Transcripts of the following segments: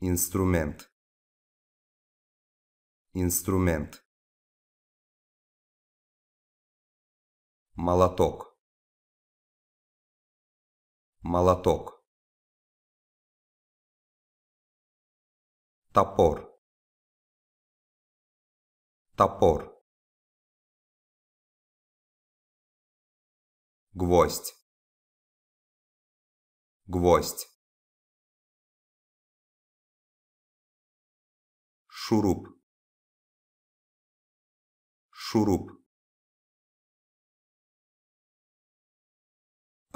инструмент инструмент молоток молоток топор топор гвоздь гвоздь шуруп шуруп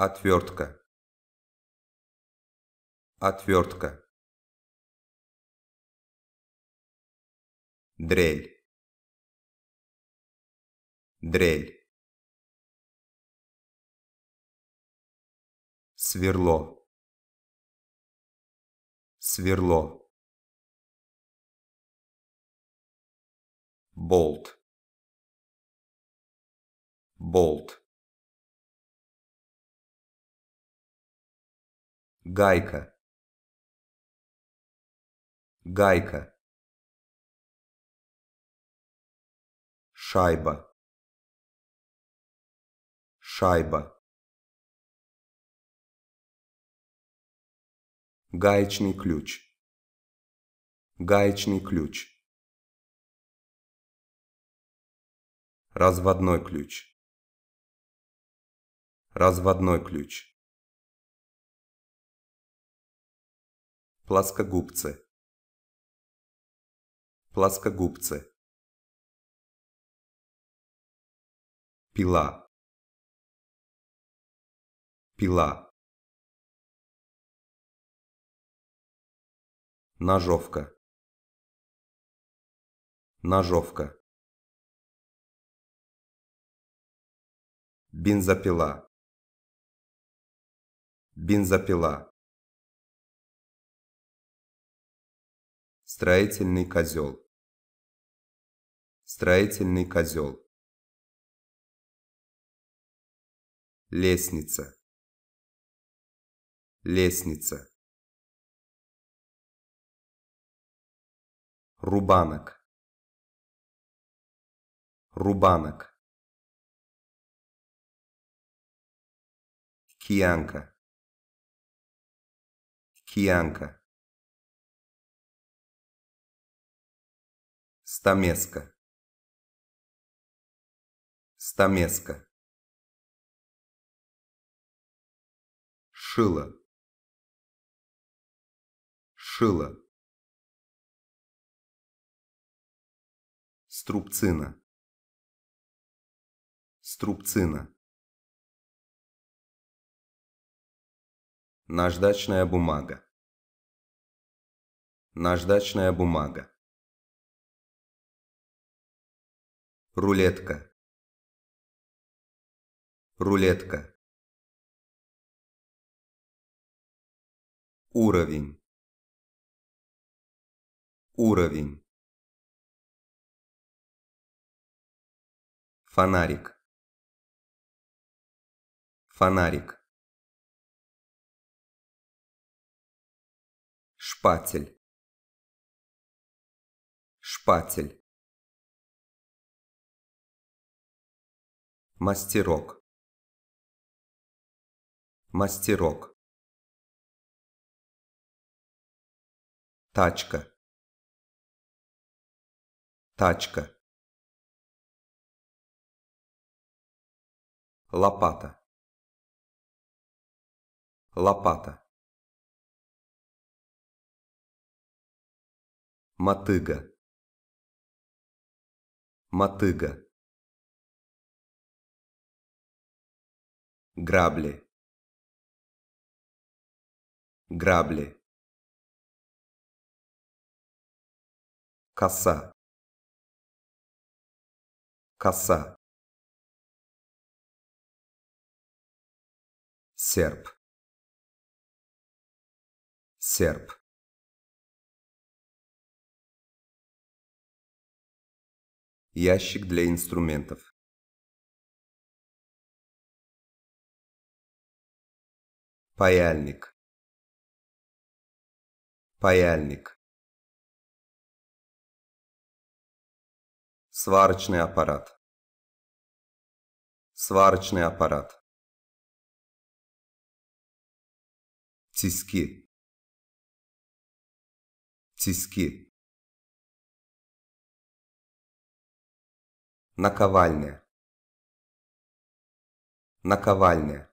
отвертка отвертка дрель дрель сверло сверло болт болт гайка гайка шайба шайба гаечный ключ гаечный ключ Разводной ключ. Разводной ключ. Плоскогубцы. Плоскогубцы. Пила. Пила. Ножовка. Ножовка. бензопила бензопила строительный козел строительный козел лестница лестница рубанок рубанок Киянка. Киянка. Стамеска. Стамеска. Шила, Шила, Струбцина. Струбцина. Наждачная бумага. Наждачная бумага. Рулетка. Рулетка. Уровень. Уровень. Фонарик. Фонарик. Шпатель. Шпатель. Мастерок. Мастерок. Тачка. Тачка. Лопата. Лопата. мотыга мотыга грабли грабли коса коса серп серп Ящик для инструментов. Паяльник. Паяльник. Сварочный аппарат. Сварочный аппарат. Тиски. Тиски. Наковальня. Наковальня.